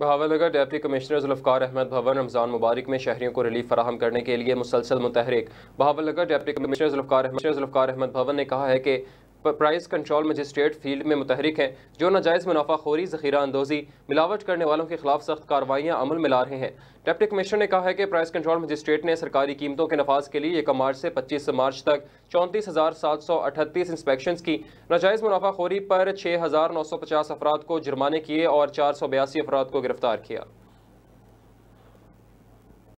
बहावलगर deputy commissioner Zulfiqar Ahmed Bhawan Ramzan मुबारक में शहरीों को relief फराहम करने के लिए मुसलसल मुतहरिक बहावलगर डेप्टी कमिश्नर जुल्फकार अहमद भवन ने कहा है कि प्राइस कंट्रोल मजिस्ट्रेट फील्ड में मुतहरिक हैं जो नाजायज़ मुनाफाखोरी जखीरा अंदोजी मिलावट करने वालों के खिलाफ सख्त कार्रवाइयाँ अमल में ला रहे हैं डिप्टी कमिश्नर ने कहा है कि प्राइस कंट्रोल मजिस्ट्रेट ने सरकारी कीमतों के नफाज के लिए एक मार्च से पच्चीस मार्च तक चौंतीस हज़ार सात सौ अठतीस इंस्पेक्शन की नाजायज़ मुनाफाखोरी पर छः हज़ार नौ सौ पचास अफराद को जुर्माने किए और चार सौ बयासी अफराद को गिरफ्तार किया